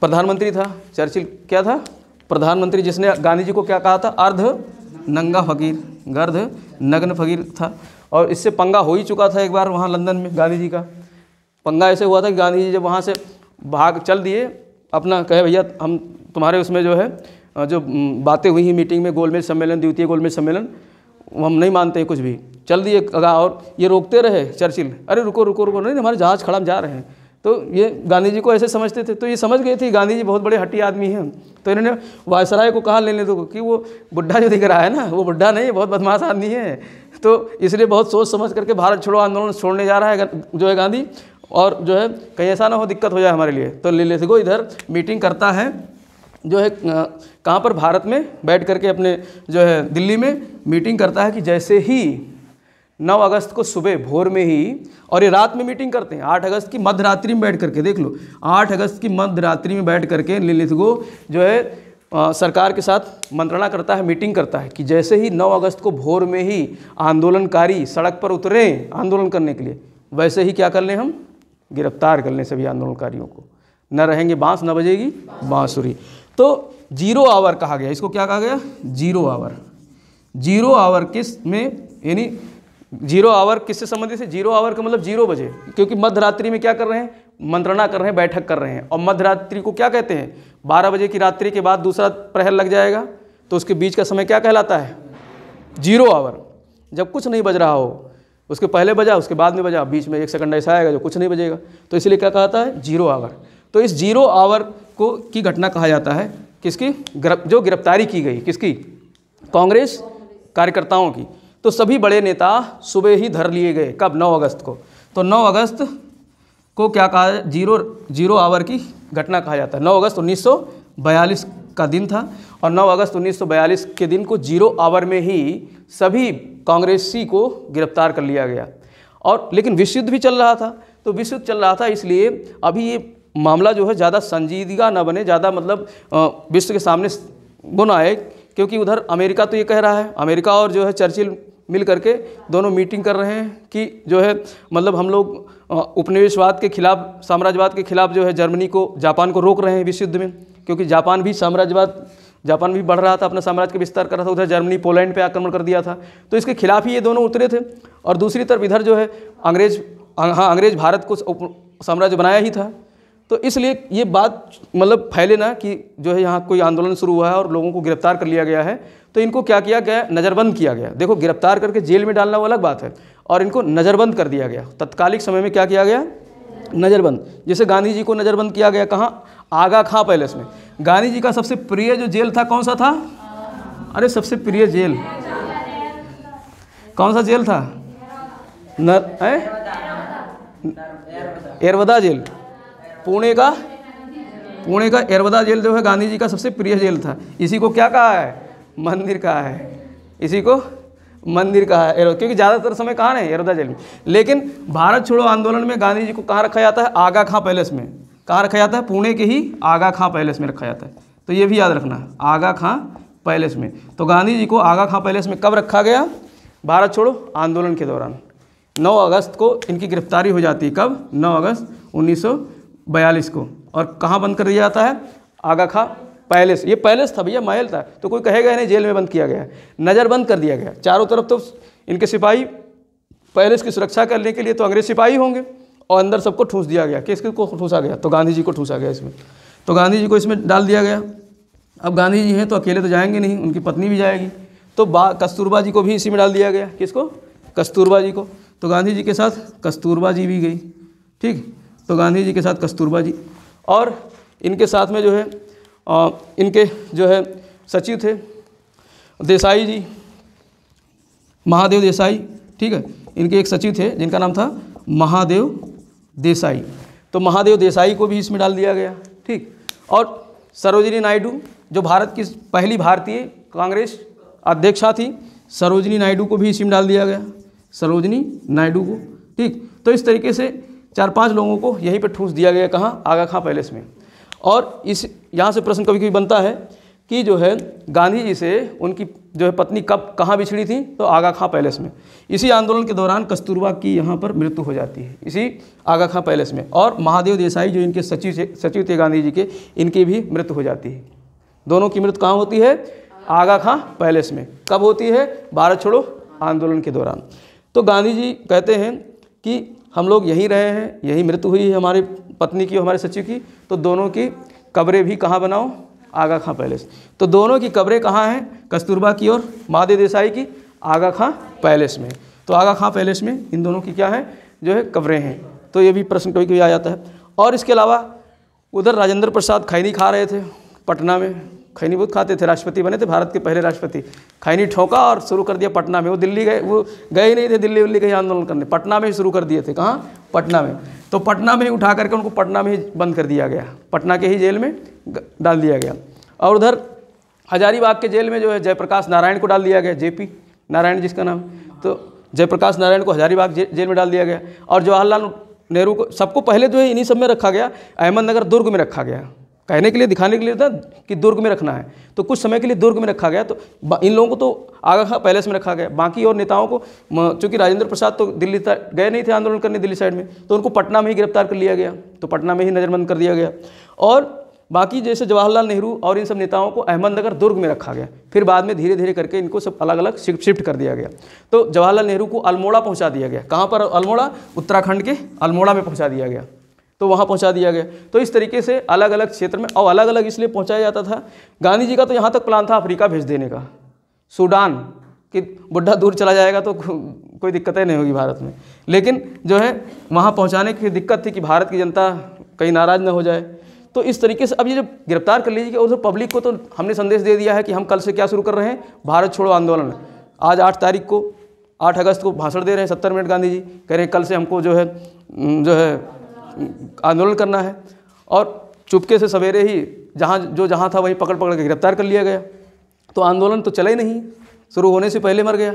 प्रधानमंत्री था चर्चिल क्या था प्रधानमंत्री जिसने गांधी जी को क्या कहा था अर्ध नंगा फकीर गर्ध नग्न फकीर था और इससे पंगा हो ही चुका था एक बार वहाँ लंदन में गांधी जी का पंगा ऐसे हुआ था कि गांधी जी जब वहाँ से भाग चल दिए अपना कहे भैया हम तुम्हारे उसमें जो है जो बातें हुई हैं मीटिंग में गोलमेज सम्मेलन द्वितीय गोलमेज सम्मेलन हम नहीं मानते कुछ भी चल दिए कगा और ये रोकते रहे चर्चिल अरे रुको रुको रुको नहीं हमारे जहाज़ खड़ा जा रहे हैं तो ये गांधी जी को ऐसे समझते थे तो ये समझ गए थे गांधी जी बहुत बड़े हट्टी आदमी हैं तो इन्होंने वायसराय को कहा लेने दो कि वो बुढ़ा जो दिख रहा है ना वो बुढ़ा नहीं बहुत बदमाश आदमी है तो इसलिए बहुत सोच समझ करके भारत छोड़ो आंदोलन छोड़ने जा रहा है जो है गांधी और जो है कहीं ऐसा ना हो दिक्कत हो जाए हमारे लिए तो ले लेते गो इधर मीटिंग करता है जो है कहाँ पर भारत में बैठ करके अपने जो है दिल्ली में मीटिंग करता है कि जैसे ही 9 अगस्त को सुबह भोर में ही और ये रात में मीटिंग करते हैं 8 अगस्त की मध्य रात्रि में बैठ करके देख लो 8 अगस्त की मध्य रात्रि में बैठ करके लिलित गो जो है आ, सरकार के साथ मंत्रणा करता है मीटिंग करता है कि जैसे ही 9 अगस्त को भोर में ही आंदोलनकारी सड़क पर उतरे आंदोलन करने के लिए वैसे ही क्या कर लें हम गिरफ्तार कर लें सभी आंदोलनकारियों को न रहेंगे बाँस न बजेगी बांसुरी तो जीरो आवर कहा गया इसको क्या कहा गया जीरो आवर जीरो आवर किस में यानी जीरो आवर किससे संबंधित है जीरो आवर का मतलब जीरो बजे क्योंकि मध्यरात्रि में क्या कर रहे हैं मंत्रणा कर रहे हैं बैठक कर रहे हैं और मध्यरात्रि को क्या कहते हैं बारह बजे की रात्रि के बाद दूसरा प्रहर लग जाएगा तो उसके बीच का समय क्या कहलाता है जीरो आवर जब कुछ नहीं बज रहा हो उसके पहले बजा उसके बाद में बजा बीच में एक सेकंड ऐसा आएगा जो कुछ नहीं बजेगा तो इसलिए क्या कहता है जीरो आवर तो इस जीरो आवर को की घटना कहा जाता है किसकी जो गिरफ्तारी की गई किसकी कांग्रेस कार्यकर्ताओं की तो सभी बड़े नेता सुबह ही धर लिए गए कब 9 अगस्त को तो 9 अगस्त को क्या कहा जीरो जीरो आवर की घटना कहा जाता है 9 अगस्त 1942 का दिन था और 9 अगस्त 1942 के दिन को जीरो आवर में ही सभी कांग्रेसी को गिरफ्तार कर लिया गया और लेकिन विश्व युद्ध भी चल रहा था तो विश्व युद्ध चल रहा था इसलिए अभी ये मामला जो है ज़्यादा संजीदगा ना बने ज़्यादा मतलब विश्व के सामने वो ना आए क्योंकि उधर अमेरिका तो ये कह रहा है अमेरिका और जो है चर्चिल मिल करके दोनों मीटिंग कर रहे हैं कि जो है मतलब हम लोग उपनिवेशवाद के खिलाफ साम्राज्यवाद के खिलाफ जो है जर्मनी को जापान को रोक रहे हैं विश्व युद्ध में क्योंकि जापान भी साम्राज्यवाद जापान भी बढ़ रहा था अपना साम्राज्य का विस्तार कर रहा था उधर जर्मनी पोलैंड पे आक्रमण कर दिया था तो इसके खिलाफ ही ये दोनों उतरे थे और दूसरी तरफ इधर जो है अंग्रेज हाँ अंग्रेज भारत को साम्राज्य बनाया ही था तो इसलिए ये बात मतलब फैले ना कि जो है यहाँ कोई आंदोलन शुरू हुआ है और लोगों को गिरफ्तार कर लिया गया है तो इनको क्या किया गया नज़रबंद किया गया देखो गिरफ्तार करके जेल में डालना वो अलग बात है और इनको नज़रबंद कर दिया गया तत्कालिक समय में क्या किया गया नज़रबंद जैसे गांधी जी को नज़रबंद किया गया कहाँ आगा खां पैलेस में गांधी जी का सबसे प्रिय जो जेल था कौन सा था अरे सबसे प्रिय जेल कौन सा जेल था नर, एरवदा जेल पुणे का पुणे का एरवदा जेल जो है गांधी जी का सबसे प्रिय जेल था इसी को क्या कहा है मंदिर कहा है इसी को मंदिर कहा है क्योंकि ज़्यादातर समय कहाँ है एरवदा जेल में लेकिन भारत छोड़ो आंदोलन में गांधी जी को कहाँ रखा जाता है आगा खां पैलेस में कहाँ रखा जाता है पुणे के ही आगा खां पैलेस में रखा जाता है तो ये भी याद रखना आगा खां पैलेस में तो गांधी जी को आगा खां पैलेस में कब रखा गया भारत छोड़ो आंदोलन के दौरान 9 अगस्त को इनकी गिरफ्तारी हो जाती है कब 9 अगस्त उन्नीस बयालीस को और कहाँ बंद कर दिया जाता है आगा खा पैलेस ये पैलेस था भैया महल था तो कोई कहेगा नहीं जेल में बंद किया गया नज़र बंद कर दिया गया चारों तरफ तो इनके सिपाही पैलेस की सुरक्षा करने के लिए तो अंग्रेज सिपाही होंगे और अंदर सबको ठूस दिया गया किस को ठूसा गया तो गांधी जी को ठूसा गया इसमें तो गांधी जी को इसमें डाल दिया गया अब गांधी जी हैं तो अकेले तो जाएंगे नहीं उनकी पत्नी भी जाएगी तो बा कस्तूरबा जी को भी इसी में डाल दिया गया किसको कस्तूरबा जी को तो गांधी जी के साथ कस्तूरबा जी भी गई ठीक तो गांधी जी के साथ कस्तूरबा जी और इनके साथ में जो है आ, इनके जो है सचिव थे देसाई जी महादेव देसाई ठीक है इनके एक सचिव थे जिनका नाम था महादेव देसाई तो महादेव देसाई को भी इसमें डाल दिया गया ठीक और सरोजिनी नायडू जो भारत की पहली भारतीय कांग्रेस अध्यक्षा थी सरोजिनी नायडू को भी इसमें डाल दिया गया सरोजिनी नायडू को ठीक तो इस तरीके से चार पांच लोगों को यहीं पे ठूस दिया गया कहाँ आगा खां पैलेस में और इस यहाँ से प्रश्न कभी कभी बनता है कि जो है गांधी जी से उनकी जो है पत्नी कब कहाँ बिछड़ी थी तो आगा खां पैलेस में इसी आंदोलन के दौरान कस्तूरबा की यहाँ पर मृत्यु हो जाती है इसी आगा खां पैलेस में और महादेव देसाई जो इनके सचिव सचिव थे गांधी जी के इनकी भी मृत्यु हो जाती है दोनों की मृत्यु कहाँ होती है आगा खां पैलेस में कब होती है भारत छोड़ो आंदोलन के दौरान तो गांधी जी कहते हैं कि हम लोग यहीं रहे हैं यही मृत्यु हुई है हमारी पत्नी की हमारे सचिव की तो दोनों की कब्रें भी कहाँ बनाओ आगा खां पैलेस तो दोनों की कब्रें कहाँ हैं कस्तूरबा की और माधे देसाई की आगा खां पैलेस में तो आगा खां पैलेस में इन दोनों की क्या है जो है कब्रें हैं तो ये भी प्रश्न कभी कभी आ जाता है और इसके अलावा उधर राजेंद्र प्रसाद खैनी खा रहे थे पटना में खैनी बहुत खाते थे राष्ट्रपति बने थे भारत के पहले राष्ट्रपति खैनी ठोका और शुरू कर दिया पटना में वो दिल्ली गए वो गए ही नहीं थे दिल्ली उल्ली कहीं आंदोलन करने पटना में ही शुरू कर दिए थे कहाँ पटना में तो पटना में ही उठा करके उनको पटना में ही बंद कर दिया गया पटना के ही जेल में डाल दिया गया और उधर हजारीबाग के जेल में जो है जयप्रकाश नारायण को डाल दिया गया जेपी नारायण जिसका नाम तो जयप्रकाश नारायण को हजारीबाग जेल में डाल दिया गया और जवाहरलाल नेहरू को सबको पहले जो तो है इन्हीं सब में रखा गया अहमदनगर दुर्ग में रखा गया कहने के लिए दिखाने के लिए था कि दुर्ग में रखना है तो कुछ समय के लिए दुर्ग में रखा गया तो इन लोगों को तो आगा खां पैलेस में रखा गया बाकी और नेताओं को चूँकि राजेंद्र प्रसाद तो दिल्ली तक गए नहीं थे आंदोलन करने दिल्ली साइड में तो उनको पटना में ही गिरफ्तार कर लिया गया तो पटना में ही नज़रबंद कर दिया गया और बाकी जैसे जवाहरलाल नेहरू और इन सब नेताओं को अहमदनगर दुर्ग में रखा गया फिर बाद में धीरे धीरे करके इनको सब अलग अलग शिफ्ट कर दिया गया तो जवाहरलाल नेहरू को अल्मोड़ा पहुँचा दिया गया कहाँ पर अल्मोड़ा उत्तराखंड के अल्मोड़ा में पहुँचा दिया गया तो वहाँ पहुँचा दिया गया तो इस तरीके से अलग अलग क्षेत्र में और अलग अलग इसलिए पहुँचाया जाता था गांधी जी का तो यहाँ तक प्लान था अफ्रीका भेज देने का सूडान कि बुढ़ा दूर चला जाएगा तो कोई दिक्कतें नहीं होगी भारत में लेकिन जो है वहाँ पहुँचाने की दिक्कत थी कि भारत की जनता कहीं नाराज़ ना हो जाए तो इस तरीके से अब ये जब गिरफ्तार कर लीजिए और पब्लिक को तो हमने संदेश दे दिया है कि हम कल से क्या शुरू कर रहे हैं भारत छोड़ो आंदोलन आज आठ तारीख को आठ अगस्त को भाषण दे रहे हैं सत्तर मिनट गांधी जी कह रहे हैं कल से हमको जो है जो है आंदोलन करना है और चुपके से सवेरे ही जहाँ जो जहाँ था वहीं पकड़ पकड़ के गिरफ्तार कर लिया गया तो आंदोलन तो चला ही नहीं शुरू होने से पहले मर गया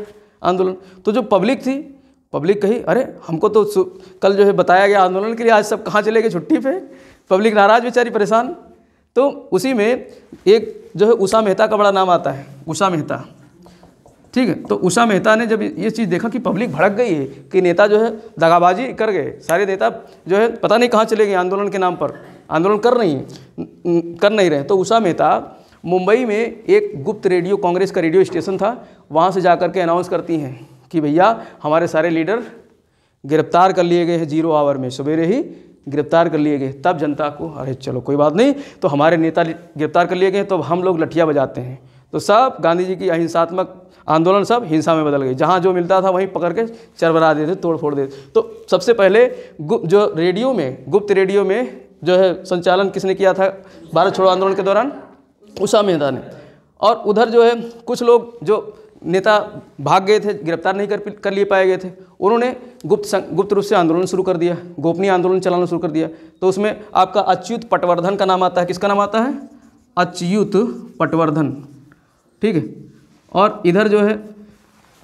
आंदोलन तो जो पब्लिक थी पब्लिक कही अरे हमको तो कल जो है बताया गया आंदोलन के लिए आज सब कहाँ चले गए छुट्टी पे पब्लिक नाराज़ बेचारी परेशान तो उसी में एक जो है उषा मेहता का बड़ा नाम आता है उषा मेहता ठीक है तो उषा मेहता ने जब ये चीज़ देखा कि पब्लिक भड़क गई है कि नेता जो है दगाबाजी कर गए सारे नेता जो है पता नहीं कहाँ चले गए आंदोलन के नाम पर आंदोलन कर नहीं कर नहीं रहे तो उषा मेहता मुंबई में एक गुप्त रेडियो कांग्रेस का रेडियो स्टेशन था वहाँ से जा कर के अनाउंस करती हैं कि भैया हमारे सारे लीडर गिरफ्तार कर लिए गए हैं जीरो आवर में सवेरे ही गिरफ्तार कर लिए गए तब जनता को अरे चलो कोई बात नहीं तो हमारे नेता गिरफ्तार कर लिए गए तो हम लोग लठिया बजाते हैं तो सब गांधी जी की अहिंसात्मक आंदोलन सब हिंसा में बदल गई जहाँ जो मिलता था वहीं पकड़ के चरबरा देते तोड़ फोड़ देते तो सबसे पहले जो रेडियो में गुप्त रेडियो में जो है संचालन किसने किया था भारत छोड़ो आंदोलन के दौरान उषा मेहता ने और उधर जो है कुछ लोग जो नेता भाग गए थे गिरफ्तार नहीं कर कर लिए पाए गए थे उन्होंने गुप्त गुप्त रूप से आंदोलन शुरू कर दिया गोपनीय आंदोलन चलाना शुरू कर दिया तो उसमें आपका अच्युत पटवर्धन का नाम आता है किसका नाम आता है अच्युत पटवर्धन ठीक है और इधर जो है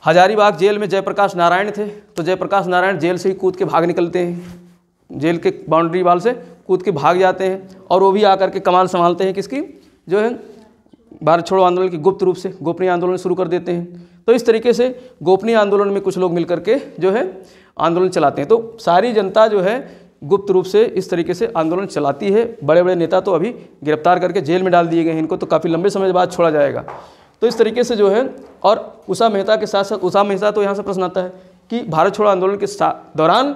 हजारीबाग जेल में जयप्रकाश नारायण थे तो जयप्रकाश नारायण जेल से ही कूद के भाग निकलते हैं जेल के बाउंड्री वाल से कूद के भाग जाते हैं और वो भी आकर के कमान संभालते हैं किसकी जो है भारत छोड़ो आंदोलन की गुप्त रूप से गोपनीय आंदोलन शुरू कर देते हैं तो इस तरीके से गोपनीय आंदोलन में कुछ लोग मिलकर के जो है आंदोलन चलाते हैं तो सारी जनता जो है गुप्त रूप से इस तरीके से आंदोलन चलाती है बड़े बड़े नेता तो अभी गिरफ्तार करके जेल में डाल दिए गए हैं इनको तो काफ़ी लंबे समय बाद छोड़ा जाएगा तो इस तरीके से जो है और उषा मेहता के साथ साथ उषा मेहता तो यहाँ से प्रश्न आता है कि भारत छोड़ो आंदोलन के दौरान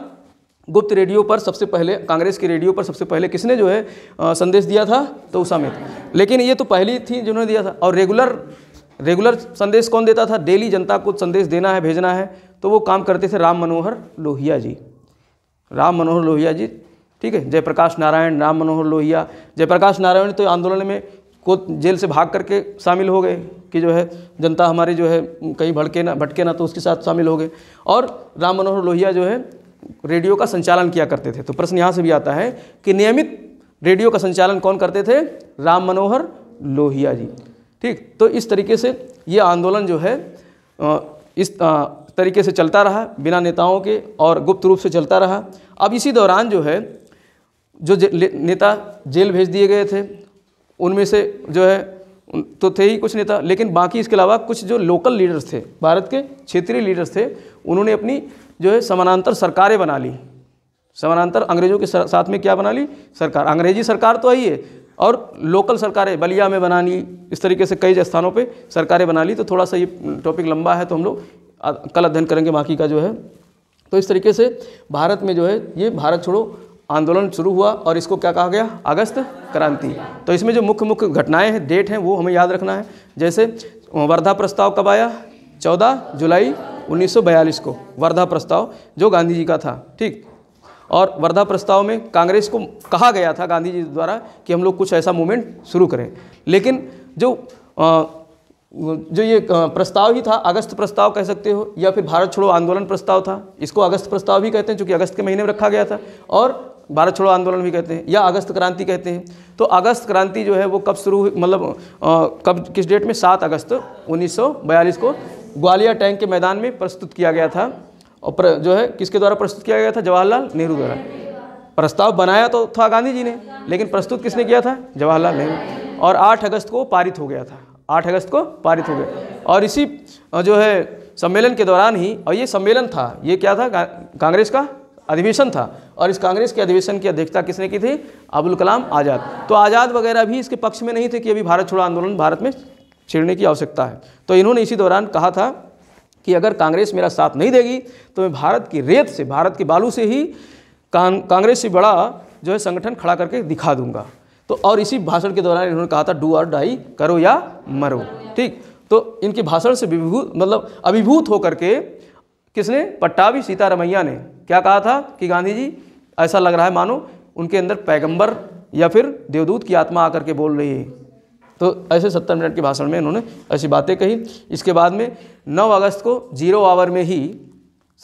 गुप्त रेडियो पर सबसे पहले कांग्रेस के रेडियो पर सबसे पहले किसने जो है आ, संदेश दिया था तो उषा मेहता लेकिन ये तो पहली थी जिन्होंने दिया था और रेगुलर रेगुलर संदेश कौन देता था डेली जनता को संदेश देना है भेजना है तो वो काम करते थे राम मनोहर लोहिया जी राम मनोहर लोहिया जी ठीक है जयप्रकाश नारायण राम मनोहर लोहिया जयप्रकाश नारायण तो आंदोलन में को जेल से भाग करके शामिल हो गए कि जो है जनता हमारी जो है कहीं भड़के ना भटके ना तो उसके साथ शामिल हो गए और राम मनोहर लोहिया जो है रेडियो का संचालन किया करते थे तो प्रश्न यहाँ से भी आता है कि नियमित रेडियो का संचालन कौन करते थे राम मनोहर लोहिया जी ठीक तो इस तरीके से ये आंदोलन जो है इस तरीके से चलता रहा बिना नेताओं के और गुप्त रूप से चलता रहा अब इसी दौरान जो है जो जे, नेता जेल भेज दिए गए थे उनमें से जो है तो थे ही कुछ नेता लेकिन बाकी इसके अलावा कुछ जो लोकल लीडर्स थे भारत के क्षेत्रीय लीडर्स थे उन्होंने अपनी जो है समानांतर सरकारें बना ली समानांतर अंग्रेजों के साथ में क्या बना ली सरकार अंग्रेजी सरकार तो आई है और लोकल सरकारें बलिया में बना ली इस तरीके से कई स्थानों पे सरकारें बना ली तो थोड़ा सा ये टॉपिक लंबा है तो हम लोग कल अध्ययन करेंगे बाकी का जो है तो इस तरीके से भारत में जो है ये भारत छोड़ो आंदोलन शुरू हुआ और इसको क्या कहा गया अगस्त क्रांति तो इसमें जो मुख्य मुख्य घटनाएं हैं डेट हैं वो हमें याद रखना है जैसे वर्धा प्रस्ताव कब आया 14 जुलाई 1942 को वर्धा प्रस्ताव जो गांधी जी का था ठीक और वर्धा प्रस्ताव में कांग्रेस को कहा गया था गांधी जी द्वारा कि हम लोग कुछ ऐसा मूवमेंट शुरू करें लेकिन जो आ, जो ये प्रस्ताव ही था अगस्त प्रस्ताव कह सकते हो या फिर भारत छोड़ो आंदोलन प्रस्ताव था इसको अगस्त प्रस्ताव भी कहते हैं चूँकि अगस्त के महीने में रखा गया था और भारत छोड़ो आंदोलन भी कहते हैं या अगस्त क्रांति कहते हैं तो अगस्त क्रांति जो है वो कब शुरू हुई मतलब कब किस डेट में सात अगस्त 1942 को ग्वालियर टैंक के मैदान में प्रस्तुत किया गया था और प्र, जो है किसके द्वारा प्रस्तुत किया गया था जवाहरलाल नेहरू द्वारा प्रस्ताव बनाया तो था गांधी जी ने लेकिन प्रस्तुत किसने किया था जवाहरलाल नेहरू और आठ अगस्त को पारित हो गया था आठ अगस्त को पारित हो गया और इसी जो है सम्मेलन के दौरान ही और ये सम्मेलन था ये क्या था कांग्रेस का अधिवेशन था और इस कांग्रेस के अधिवेशन की अध्यक्षता किसने की थी अबुल कलाम आज़ाद तो आज़ाद वगैरह भी इसके पक्ष में नहीं थे कि अभी भारत छोड़ो आंदोलन भारत में छिड़ने की आवश्यकता है तो इन्होंने इसी दौरान कहा था कि अगर कांग्रेस मेरा साथ नहीं देगी तो मैं भारत की रेत से भारत के बालू से ही कांग्रेस से बड़ा जो है संगठन खड़ा करके दिखा दूंगा तो और इसी भाषण के दौरान इन्होंने कहा था डू और डाई करो या मरो ठीक तो इनके भाषण से विभूत मतलब अभिभूत होकर के किसने पट्टावी सीतारमैया ने क्या कहा था कि गांधी जी ऐसा लग रहा है मानो उनके अंदर पैगंबर या फिर देवदूत की आत्मा आकर के बोल रही है तो ऐसे सत्तर मिनट के भाषण में इन्होंने ऐसी बातें कही इसके बाद में नौ अगस्त को जीरो आवर में ही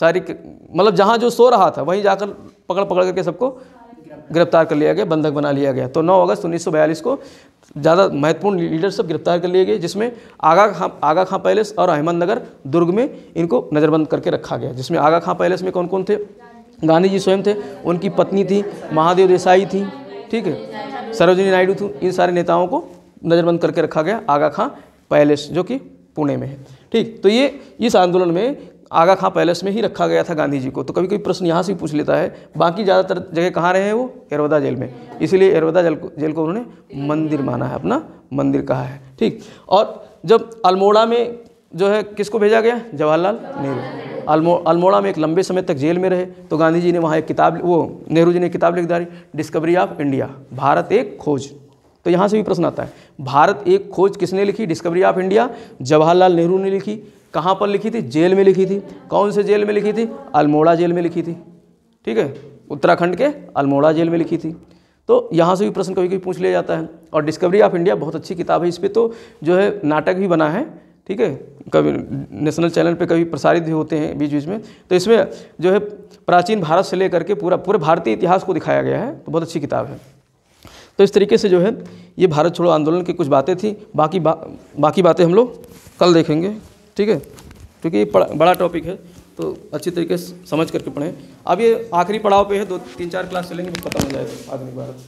सारी मतलब जहाँ जो सो रहा था वहीं जाकर पकड़ पकड़ करके सबको गिरफ्तार कर लिया गया बंधक बना लिया गया तो 9 अगस्त 1942 को ज़्यादा महत्वपूर्ण लीडर सब गिरफ्तार कर लिए गए जिसमें आगा खां आगा खां पैलेस और अहमदनगर दुर्ग में इनको नज़रबंद करके रखा गया जिसमें आगा खां पैलेस में कौन कौन थे गांधी जी स्वयं थे उनकी पत्नी थी महादेव देसाई थी ठीक है सरोजिनी नायडू थी इन सारे नेताओं को नज़रबंद करके रखा गया आगा खां पैलेस जो कि पुणे में है ठीक तो ये इस आंदोलन में आगा खां पैलेस में ही रखा गया था गांधी जी को तो कभी कभी प्रश्न यहाँ से भी पूछ लेता है बाकी ज़्यादातर जगह कहाँ रहे हैं वो एरवदा जेल में इसीलिए एरवदा जेल को जेल को उन्होंने मंदिर माना है अपना मंदिर कहा है ठीक और जब अल्मोड़ा में जो है किसको भेजा गया जवाहरलाल नेहरू अल्मो अल्मोड़ा में एक लंबे समय तक जेल में रहे तो गांधी जी ने वहाँ एक किताब वो नेहरू जी ने किताब लिख डाली डिस्कवरी ऑफ इंडिया भारत एक खोज तो यहाँ से भी प्रश्न आता है भारत एक खोज किसने लिखी discovery of India Jawaharlal Nehru ने लिखी कहाँ पर लिखी थी जेल में लिखी थी कौन से जेल में लिखी थी अल्मोड़ा जेल में लिखी थी ठीक है उत्तराखंड के अल्मोड़ा जेल में लिखी थी तो यहाँ से भी प्रश्न कभी कभी पूछ लिया जाता है और डिस्कवरी ऑफ इंडिया बहुत अच्छी किताब है इस पर तो जो है नाटक भी बना है ठीक है कभी नेशनल चैनल पे कभी प्रसारित भी होते हैं बीच बीच में तो इसमें जो है प्राचीन भारत से लेकर के पूरा पूरे भारतीय इतिहास को दिखाया गया है तो बहुत अच्छी किताब है तो इस तरीके से जो है ये भारत छोड़ो आंदोलन की कुछ बातें थी बाकी बा, बाकी बातें हम लोग कल देखेंगे ठीक है क्योंकि ये बड़ा टॉपिक है तो अच्छी तरीके से समझ करके पढ़ें अब ये आखिरी पड़ाव पर है दो तीन चार क्लास चलेंगे खत्म हो जाएगा आधुनिक भारत